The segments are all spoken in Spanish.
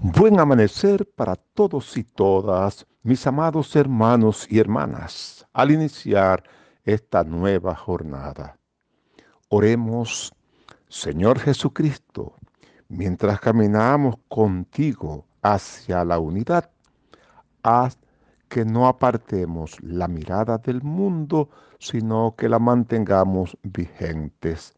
Buen amanecer para todos y todas, mis amados hermanos y hermanas, al iniciar esta nueva jornada. Oremos, Señor Jesucristo, mientras caminamos contigo hacia la unidad, haz que no apartemos la mirada del mundo, sino que la mantengamos vigentes.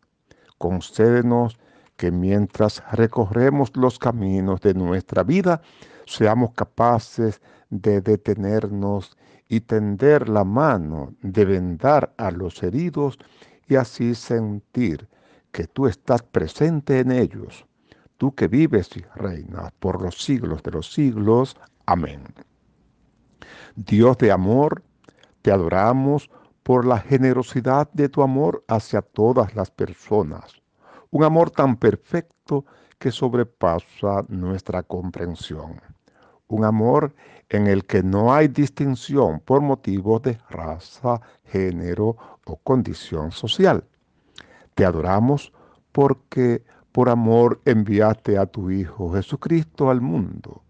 Concédenos que mientras recorremos los caminos de nuestra vida, seamos capaces de detenernos y tender la mano de vendar a los heridos y así sentir que tú estás presente en ellos, tú que vives y reinas por los siglos de los siglos. Amén. Dios de amor, te adoramos por la generosidad de tu amor hacia todas las personas un amor tan perfecto que sobrepasa nuestra comprensión, un amor en el que no hay distinción por motivos de raza, género o condición social. Te adoramos porque por amor enviaste a tu Hijo Jesucristo al mundo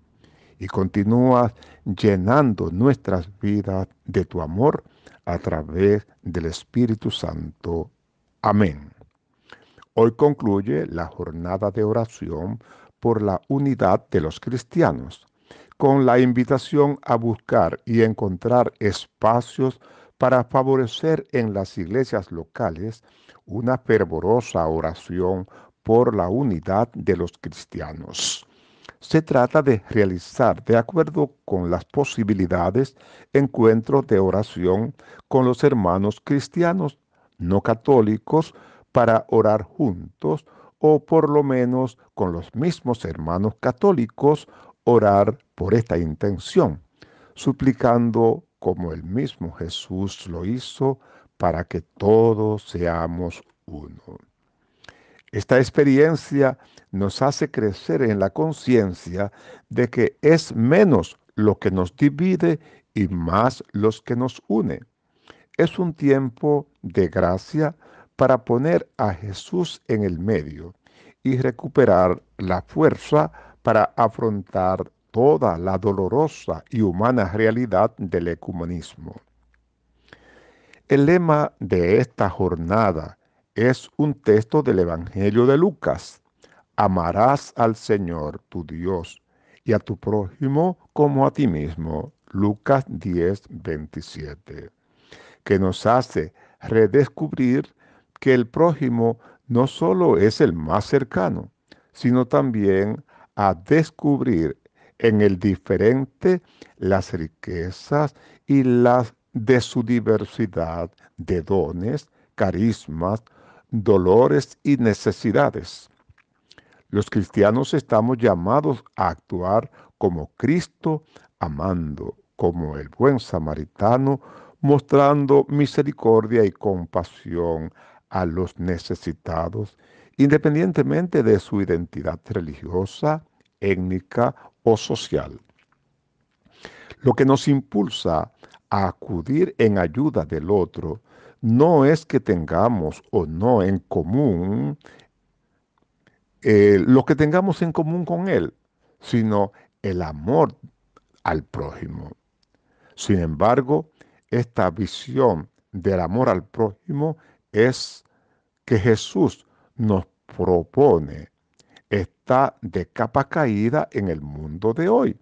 y continúas llenando nuestras vidas de tu amor a través del Espíritu Santo. Amén. Hoy concluye la jornada de oración por la unidad de los cristianos, con la invitación a buscar y encontrar espacios para favorecer en las iglesias locales una fervorosa oración por la unidad de los cristianos. Se trata de realizar, de acuerdo con las posibilidades, encuentros de oración con los hermanos cristianos no católicos para orar juntos o por lo menos con los mismos hermanos católicos orar por esta intención, suplicando como el mismo Jesús lo hizo para que todos seamos uno. Esta experiencia nos hace crecer en la conciencia de que es menos lo que nos divide y más los que nos une. Es un tiempo de gracia para poner a Jesús en el medio y recuperar la fuerza para afrontar toda la dolorosa y humana realidad del ecumenismo. El lema de esta jornada es un texto del Evangelio de Lucas. Amarás al Señor tu Dios y a tu prójimo como a ti mismo. Lucas 10, 27. Que nos hace redescubrir que el prójimo no solo es el más cercano, sino también a descubrir en el diferente las riquezas y las de su diversidad de dones, carismas, dolores y necesidades. Los cristianos estamos llamados a actuar como Cristo, amando como el buen samaritano, mostrando misericordia y compasión a los necesitados, independientemente de su identidad religiosa, étnica o social. Lo que nos impulsa a acudir en ayuda del otro no es que tengamos o no en común eh, lo que tengamos en común con él, sino el amor al prójimo. Sin embargo, esta visión del amor al prójimo es que Jesús nos propone está de capa caída en el mundo de hoy.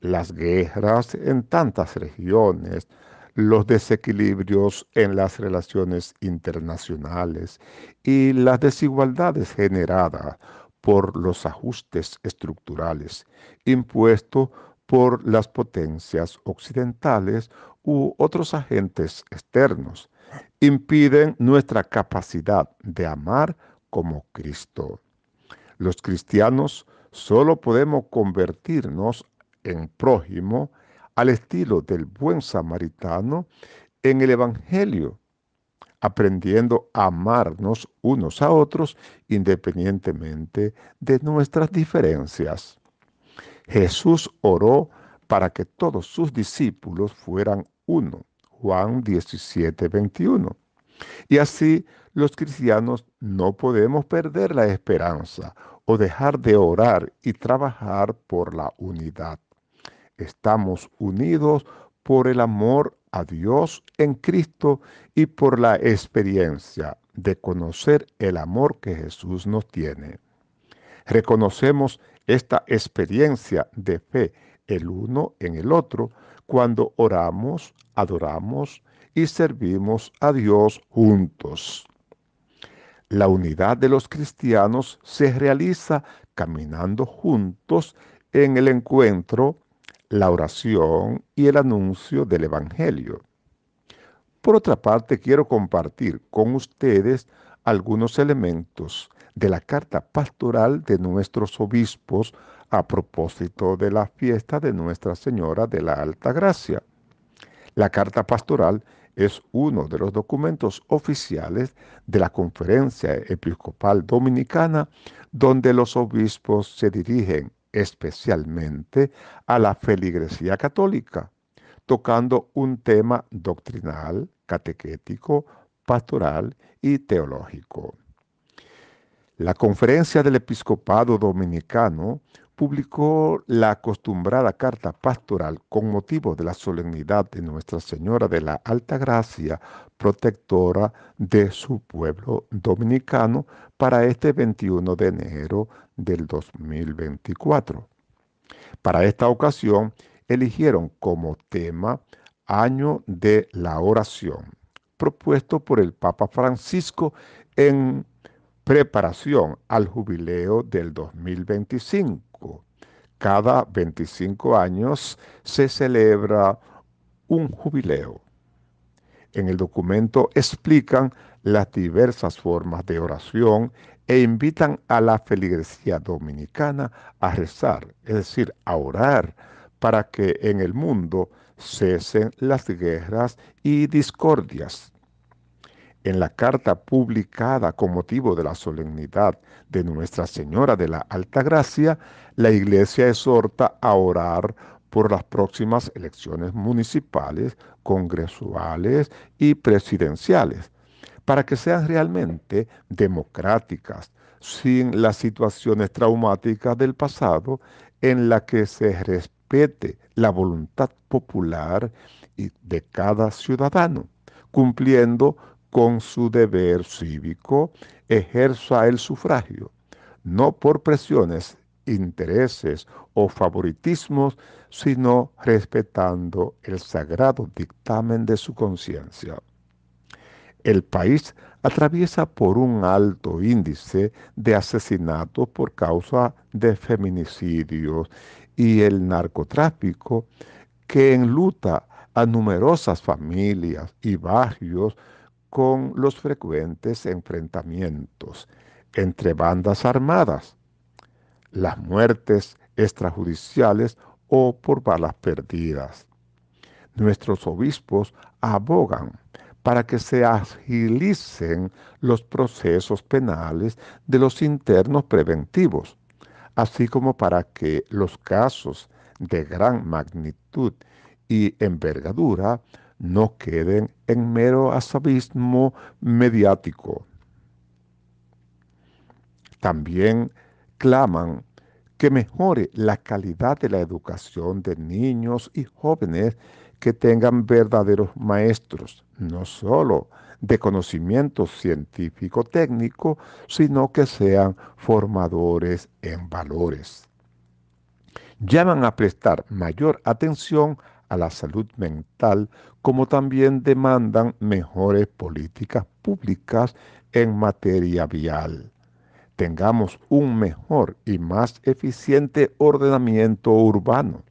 Las guerras en tantas regiones, los desequilibrios en las relaciones internacionales y las desigualdades generadas por los ajustes estructurales impuestos por las potencias occidentales u otros agentes externos impiden nuestra capacidad de amar como Cristo. Los cristianos solo podemos convertirnos en prójimo al estilo del buen samaritano en el Evangelio, aprendiendo a amarnos unos a otros independientemente de nuestras diferencias. Jesús oró para que todos sus discípulos fueran uno Juan 17, 21. Y así los cristianos no podemos perder la esperanza o dejar de orar y trabajar por la unidad. Estamos unidos por el amor a Dios en Cristo y por la experiencia de conocer el amor que Jesús nos tiene. Reconocemos esta experiencia de fe el uno en el otro cuando oramos, adoramos y servimos a Dios juntos. La unidad de los cristianos se realiza caminando juntos en el encuentro, la oración y el anuncio del Evangelio. Por otra parte, quiero compartir con ustedes algunos elementos de la carta pastoral de nuestros obispos a propósito de la fiesta de Nuestra Señora de la Alta Gracia. La carta pastoral es uno de los documentos oficiales de la Conferencia Episcopal Dominicana, donde los obispos se dirigen especialmente a la feligresía católica, tocando un tema doctrinal, catequético, pastoral y teológico. La Conferencia del Episcopado Dominicano publicó la acostumbrada carta pastoral con motivo de la solemnidad de Nuestra Señora de la Alta Gracia, protectora de su pueblo dominicano, para este 21 de enero del 2024. Para esta ocasión, eligieron como tema Año de la Oración, propuesto por el Papa Francisco en preparación al jubileo del 2025. Cada 25 años se celebra un jubileo. En el documento explican las diversas formas de oración e invitan a la feligresía dominicana a rezar, es decir, a orar, para que en el mundo cesen las guerras y discordias en la carta publicada con motivo de la solemnidad de Nuestra Señora de la Alta Gracia, la Iglesia exhorta a orar por las próximas elecciones municipales, congresuales y presidenciales, para que sean realmente democráticas, sin las situaciones traumáticas del pasado, en la que se respete la voluntad popular de cada ciudadano, cumpliendo con su deber cívico, ejerza el sufragio, no por presiones, intereses o favoritismos, sino respetando el sagrado dictamen de su conciencia. El país atraviesa por un alto índice de asesinatos por causa de feminicidios y el narcotráfico que enluta a numerosas familias y barrios con los frecuentes enfrentamientos entre bandas armadas, las muertes extrajudiciales o por balas perdidas. Nuestros obispos abogan para que se agilicen los procesos penales de los internos preventivos, así como para que los casos de gran magnitud y envergadura no queden en mero asabismo mediático. También claman que mejore la calidad de la educación de niños y jóvenes que tengan verdaderos maestros, no solo de conocimiento científico-técnico, sino que sean formadores en valores. Llaman a prestar mayor atención a la salud mental, como también demandan mejores políticas públicas en materia vial. Tengamos un mejor y más eficiente ordenamiento urbano.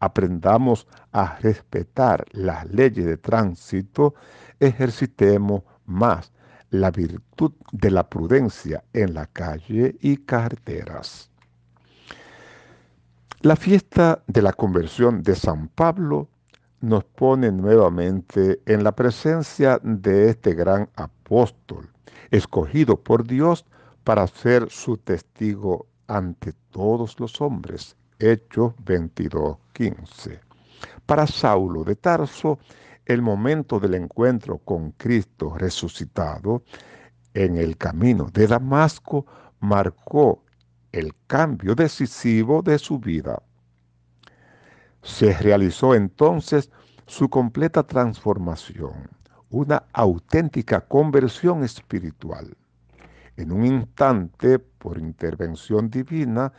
Aprendamos a respetar las leyes de tránsito. Ejercitemos más la virtud de la prudencia en la calle y carreteras. La fiesta de la conversión de San Pablo nos pone nuevamente en la presencia de este gran apóstol, escogido por Dios para ser su testigo ante todos los hombres. Hechos 22:15. Para Saulo de Tarso, el momento del encuentro con Cristo resucitado en el camino de Damasco marcó el cambio decisivo de su vida. Se realizó entonces su completa transformación, una auténtica conversión espiritual. En un instante, por intervención divina,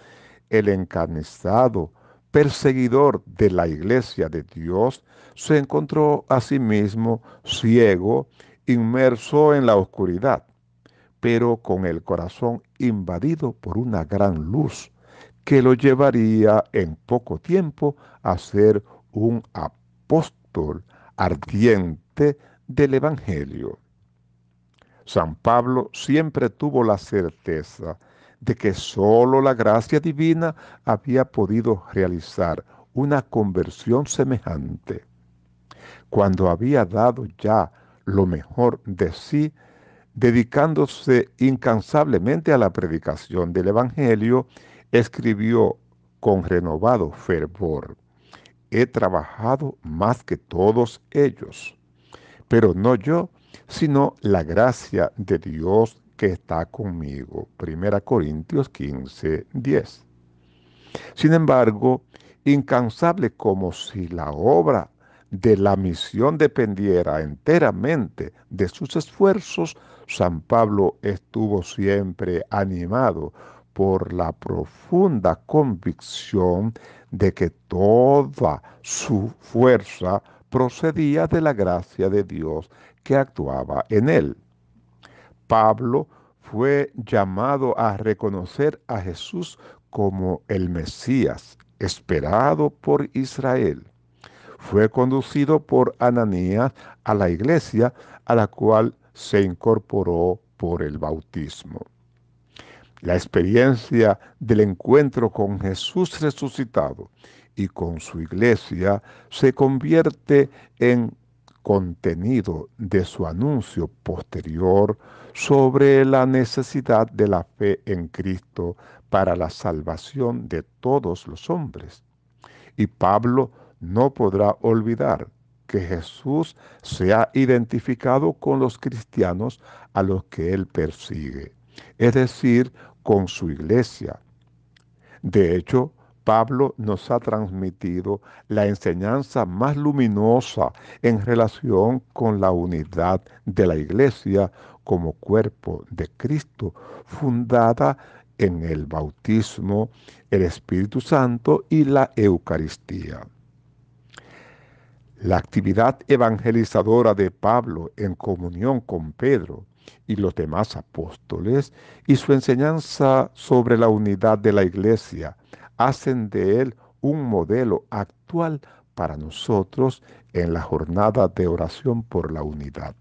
el encarnizado perseguidor de la iglesia de Dios se encontró a sí mismo ciego, inmerso en la oscuridad, pero con el corazón invadido por una gran luz que lo llevaría en poco tiempo a ser un apóstol ardiente del Evangelio. San Pablo siempre tuvo la certeza de que sólo la gracia divina había podido realizar una conversión semejante. Cuando había dado ya lo mejor de sí, dedicándose incansablemente a la predicación del Evangelio, escribió con renovado fervor, he trabajado más que todos ellos, pero no yo, sino la gracia de Dios que está conmigo. 1 Corintios 15, 10. Sin embargo, incansable como si la obra de la misión dependiera enteramente de sus esfuerzos, San Pablo estuvo siempre animado por la profunda convicción de que toda su fuerza procedía de la gracia de Dios que actuaba en él. Pablo fue llamado a reconocer a Jesús como el Mesías esperado por Israel. Fue conducido por Ananías a la iglesia a la cual se incorporó por el bautismo. La experiencia del encuentro con Jesús resucitado y con su iglesia se convierte en contenido de su anuncio posterior sobre la necesidad de la fe en Cristo para la salvación de todos los hombres. Y Pablo no podrá olvidar que Jesús se ha identificado con los cristianos a los que él persigue, es decir, con su iglesia. De hecho, Pablo nos ha transmitido la enseñanza más luminosa en relación con la unidad de la iglesia como cuerpo de Cristo, fundada en el bautismo, el Espíritu Santo y la Eucaristía. La actividad evangelizadora de Pablo en comunión con Pedro y los demás apóstoles y su enseñanza sobre la unidad de la iglesia hacen de él un modelo actual para nosotros en la jornada de oración por la unidad.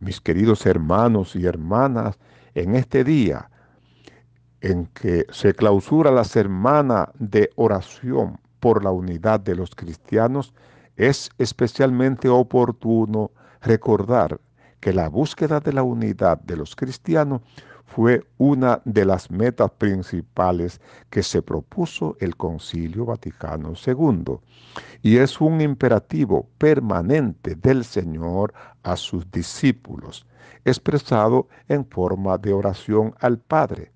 Mis queridos hermanos y hermanas, en este día en que se clausura la semana de oración por la unidad de los cristianos, es especialmente oportuno recordar que la búsqueda de la unidad de los cristianos fue una de las metas principales que se propuso el Concilio Vaticano II y es un imperativo permanente del Señor a sus discípulos, expresado en forma de oración al Padre,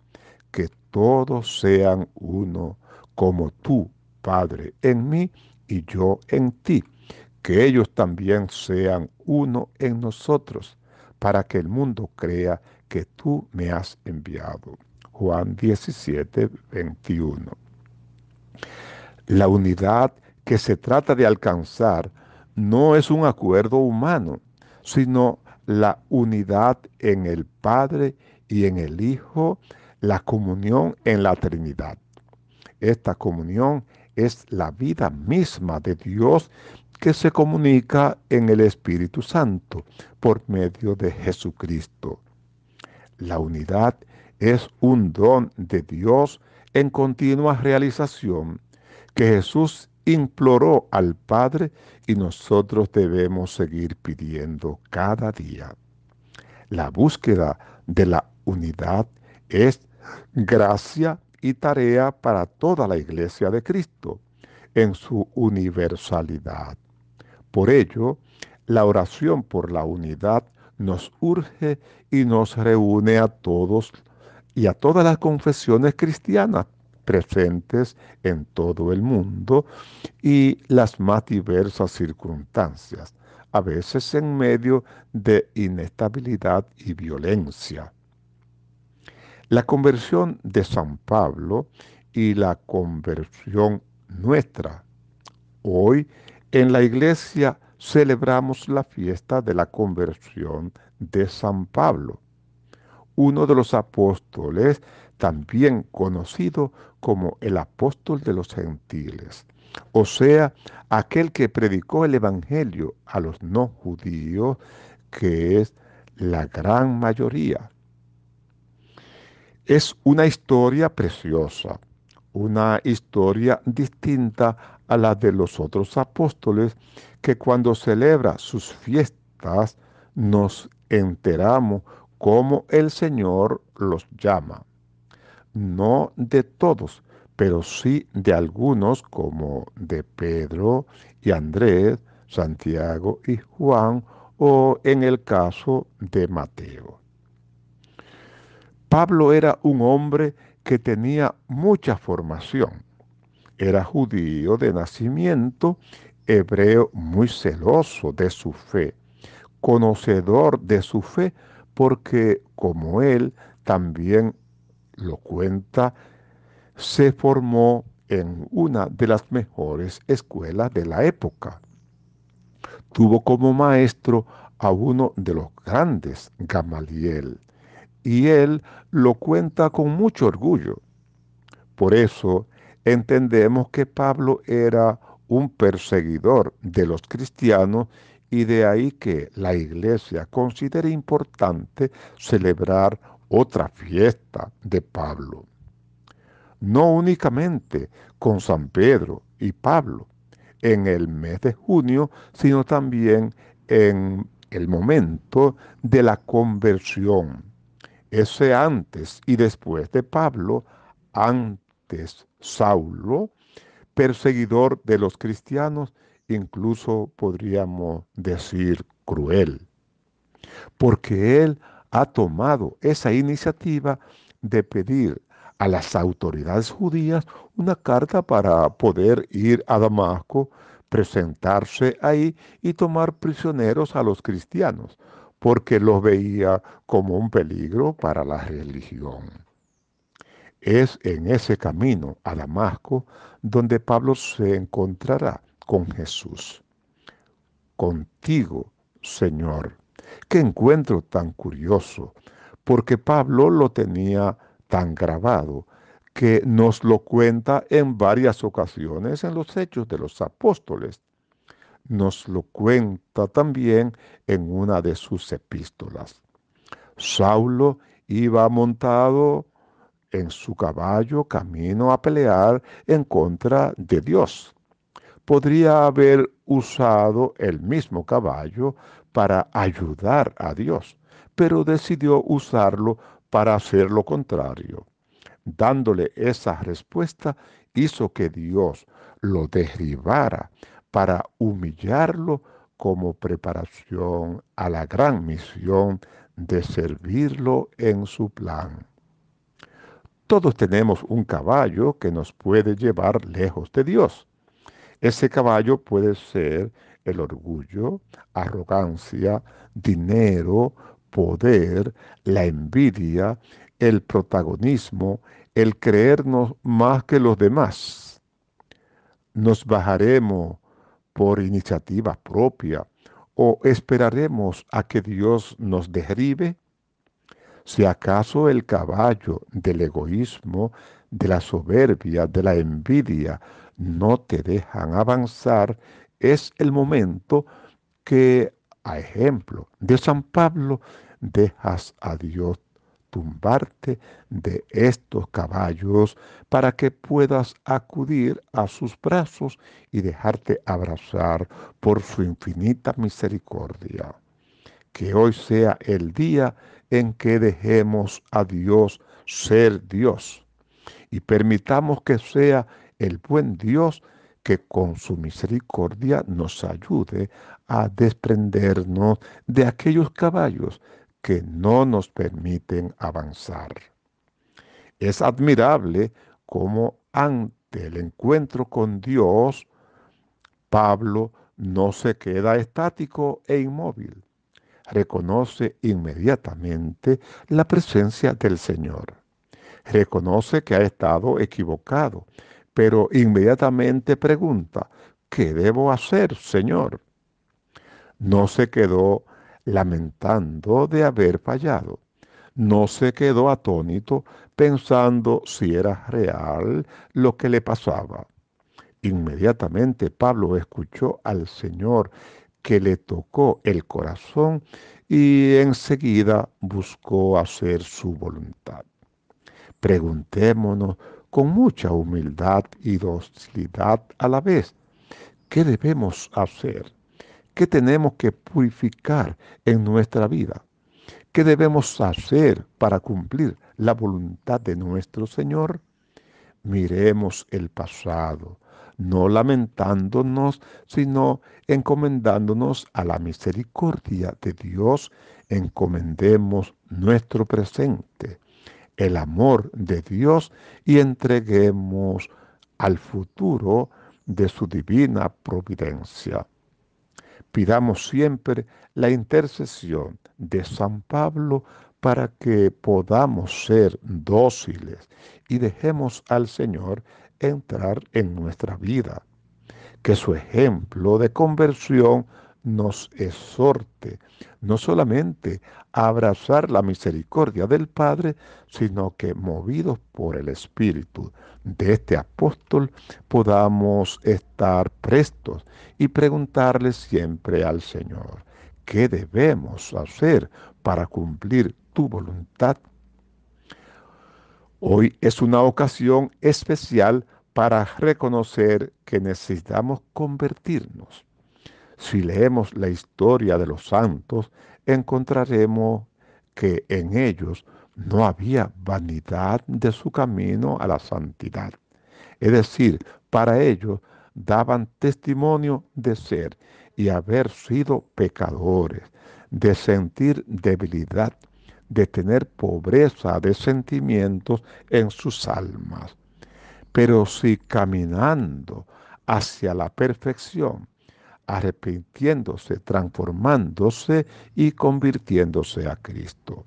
que todos sean uno como tú, Padre, en mí y yo en ti, que ellos también sean uno en nosotros, para que el mundo crea que tú me has enviado. Juan 17, 21. La unidad que se trata de alcanzar no es un acuerdo humano, sino la unidad en el Padre y en el Hijo, la comunión en la Trinidad. Esta comunión es es la vida misma de Dios que se comunica en el Espíritu Santo por medio de Jesucristo. La unidad es un don de Dios en continua realización que Jesús imploró al Padre y nosotros debemos seguir pidiendo cada día. La búsqueda de la unidad es gracia y tarea para toda la iglesia de Cristo en su universalidad. Por ello, la oración por la unidad nos urge y nos reúne a todos y a todas las confesiones cristianas presentes en todo el mundo y las más diversas circunstancias, a veces en medio de inestabilidad y violencia. La conversión de San Pablo y la conversión nuestra. Hoy en la iglesia celebramos la fiesta de la conversión de San Pablo, uno de los apóstoles también conocido como el apóstol de los gentiles, o sea, aquel que predicó el Evangelio a los no judíos, que es la gran mayoría, es una historia preciosa, una historia distinta a la de los otros apóstoles que cuando celebra sus fiestas nos enteramos cómo el Señor los llama. No de todos, pero sí de algunos como de Pedro y Andrés, Santiago y Juan o en el caso de Mateo. Pablo era un hombre que tenía mucha formación. Era judío de nacimiento, hebreo muy celoso de su fe, conocedor de su fe, porque como él también lo cuenta, se formó en una de las mejores escuelas de la época. Tuvo como maestro a uno de los grandes, Gamaliel, y él lo cuenta con mucho orgullo. Por eso entendemos que Pablo era un perseguidor de los cristianos y de ahí que la iglesia considere importante celebrar otra fiesta de Pablo. No únicamente con San Pedro y Pablo en el mes de junio, sino también en el momento de la conversión ese antes y después de Pablo, antes Saulo, perseguidor de los cristianos, incluso podríamos decir cruel, porque él ha tomado esa iniciativa de pedir a las autoridades judías una carta para poder ir a Damasco, presentarse ahí y tomar prisioneros a los cristianos porque los veía como un peligro para la religión. Es en ese camino a Damasco donde Pablo se encontrará con Jesús. Contigo, Señor. Qué encuentro tan curioso, porque Pablo lo tenía tan grabado que nos lo cuenta en varias ocasiones en los hechos de los apóstoles nos lo cuenta también en una de sus epístolas. Saulo iba montado en su caballo camino a pelear en contra de Dios. Podría haber usado el mismo caballo para ayudar a Dios, pero decidió usarlo para hacer lo contrario. Dándole esa respuesta hizo que Dios lo derribara para humillarlo como preparación a la gran misión de servirlo en su plan. Todos tenemos un caballo que nos puede llevar lejos de Dios. Ese caballo puede ser el orgullo, arrogancia, dinero, poder, la envidia, el protagonismo, el creernos más que los demás. Nos bajaremos por iniciativa propia o esperaremos a que Dios nos derribe? Si acaso el caballo del egoísmo, de la soberbia, de la envidia no te dejan avanzar, es el momento que, a ejemplo de San Pablo, dejas a Dios tumbarte de estos caballos para que puedas acudir a sus brazos y dejarte abrazar por su infinita misericordia. Que hoy sea el día en que dejemos a Dios ser Dios y permitamos que sea el buen Dios que con su misericordia nos ayude a desprendernos de aquellos caballos que no nos permiten avanzar. Es admirable cómo ante el encuentro con Dios, Pablo no se queda estático e inmóvil. Reconoce inmediatamente la presencia del Señor. Reconoce que ha estado equivocado, pero inmediatamente pregunta, ¿qué debo hacer, Señor? No se quedó lamentando de haber fallado. No se quedó atónito pensando si era real lo que le pasaba. Inmediatamente Pablo escuchó al Señor que le tocó el corazón y enseguida buscó hacer su voluntad. Preguntémonos con mucha humildad y docilidad a la vez, ¿qué debemos hacer? ¿Qué tenemos que purificar en nuestra vida? ¿Qué debemos hacer para cumplir la voluntad de nuestro Señor? Miremos el pasado, no lamentándonos, sino encomendándonos a la misericordia de Dios, encomendemos nuestro presente, el amor de Dios y entreguemos al futuro de su divina providencia. Pidamos siempre la intercesión de San Pablo para que podamos ser dóciles y dejemos al Señor entrar en nuestra vida. Que su ejemplo de conversión nos exhorte no solamente a abrazar la misericordia del Padre, sino que movidos por el Espíritu de este apóstol podamos estar prestos y preguntarle siempre al Señor, ¿qué debemos hacer para cumplir tu voluntad? Hoy es una ocasión especial para reconocer que necesitamos convertirnos si leemos la historia de los santos, encontraremos que en ellos no había vanidad de su camino a la santidad. Es decir, para ellos daban testimonio de ser y haber sido pecadores, de sentir debilidad, de tener pobreza de sentimientos en sus almas. Pero si caminando hacia la perfección arrepintiéndose, transformándose y convirtiéndose a Cristo.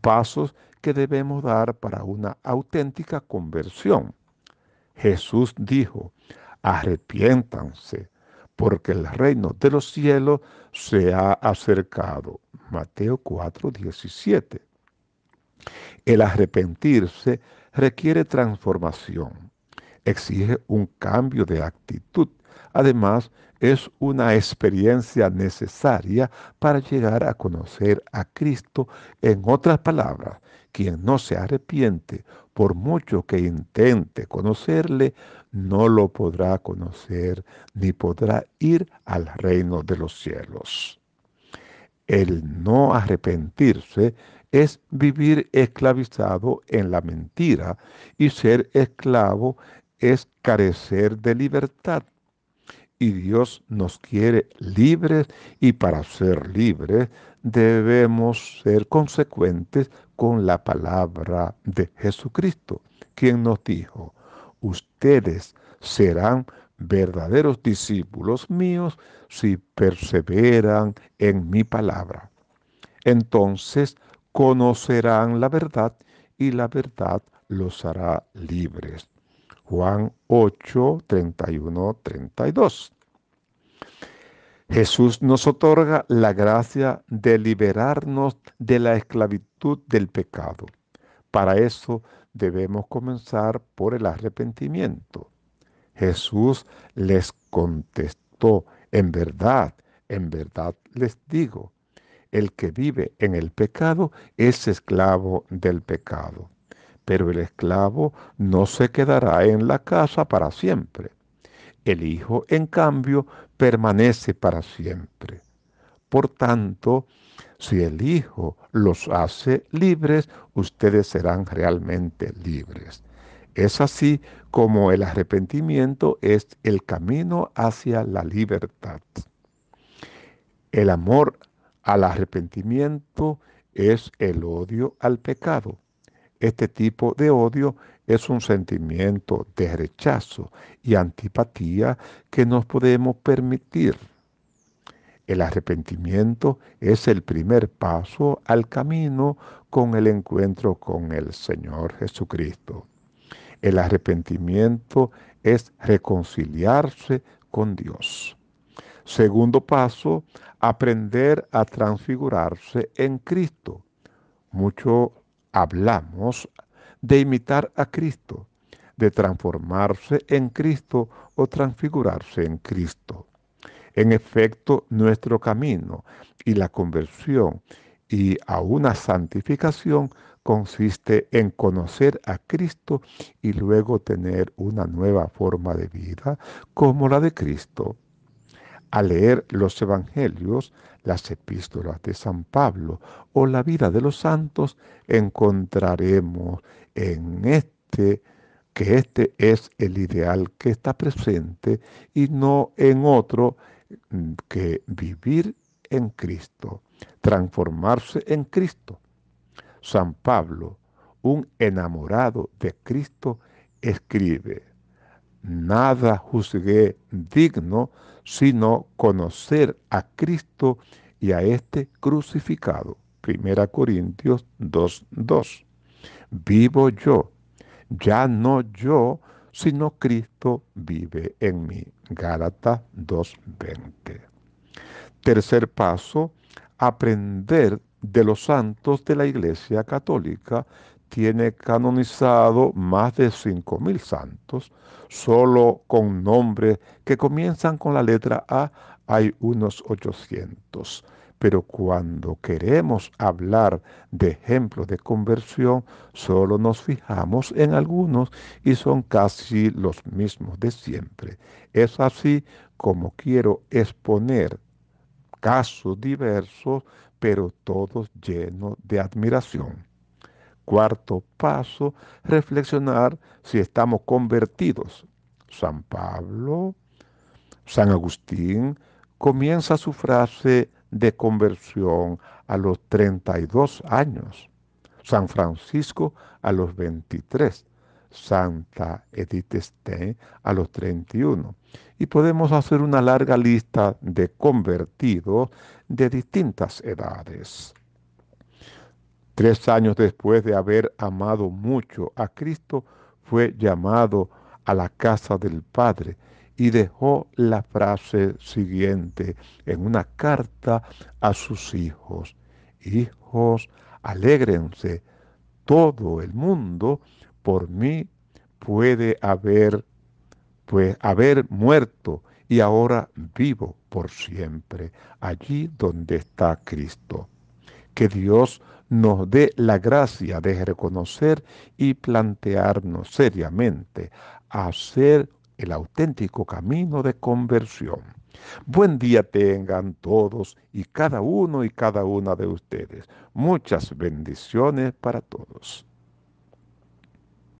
Pasos que debemos dar para una auténtica conversión. Jesús dijo, arrepiéntanse, porque el reino de los cielos se ha acercado. Mateo 4, El arrepentirse requiere transformación, exige un cambio de actitud, Además, es una experiencia necesaria para llegar a conocer a Cristo. En otras palabras, quien no se arrepiente, por mucho que intente conocerle, no lo podrá conocer ni podrá ir al reino de los cielos. El no arrepentirse es vivir esclavizado en la mentira y ser esclavo es carecer de libertad y Dios nos quiere libres y para ser libres debemos ser consecuentes con la palabra de Jesucristo, quien nos dijo, ustedes serán verdaderos discípulos míos si perseveran en mi palabra. Entonces conocerán la verdad y la verdad los hará libres. Juan 8, 31, 32. Jesús nos otorga la gracia de liberarnos de la esclavitud del pecado. Para eso debemos comenzar por el arrepentimiento. Jesús les contestó, en verdad, en verdad les digo, el que vive en el pecado es esclavo del pecado pero el esclavo no se quedará en la casa para siempre. El Hijo, en cambio, permanece para siempre. Por tanto, si el Hijo los hace libres, ustedes serán realmente libres. Es así como el arrepentimiento es el camino hacia la libertad. El amor al arrepentimiento es el odio al pecado. Este tipo de odio es un sentimiento de rechazo y antipatía que nos podemos permitir. El arrepentimiento es el primer paso al camino con el encuentro con el Señor Jesucristo. El arrepentimiento es reconciliarse con Dios. Segundo paso, aprender a transfigurarse en Cristo. Mucho hablamos de imitar a Cristo, de transformarse en Cristo o transfigurarse en Cristo. En efecto, nuestro camino y la conversión y a una santificación consiste en conocer a Cristo y luego tener una nueva forma de vida como la de Cristo a leer los evangelios, las epístolas de San Pablo o la vida de los santos, encontraremos en este que este es el ideal que está presente y no en otro mm, que vivir en Cristo, transformarse en Cristo. San Pablo, un enamorado de Cristo, escribe, nada juzgué digno sino conocer a Cristo y a este crucificado. primera Corintios 2.2. Vivo yo, ya no yo, sino Cristo vive en mí. Gálatas 2.20. Tercer paso, aprender de los santos de la Iglesia Católica tiene canonizado más de 5.000 santos, solo con nombres que comienzan con la letra A hay unos 800. Pero cuando queremos hablar de ejemplos de conversión, solo nos fijamos en algunos y son casi los mismos de siempre. Es así como quiero exponer casos diversos, pero todos llenos de admiración. Cuarto paso, reflexionar si estamos convertidos. San Pablo, San Agustín, comienza su frase de conversión a los 32 años, San Francisco a los 23, Santa Edith Stein a los 31. Y podemos hacer una larga lista de convertidos de distintas edades. Tres años después de haber amado mucho a Cristo, fue llamado a la casa del Padre y dejó la frase siguiente en una carta a sus hijos. Hijos, alégrense, todo el mundo por mí puede haber, pues, haber muerto y ahora vivo por siempre, allí donde está Cristo. Que Dios nos dé la gracia de reconocer y plantearnos seriamente hacer el auténtico camino de conversión. Buen día tengan todos y cada uno y cada una de ustedes. Muchas bendiciones para todos.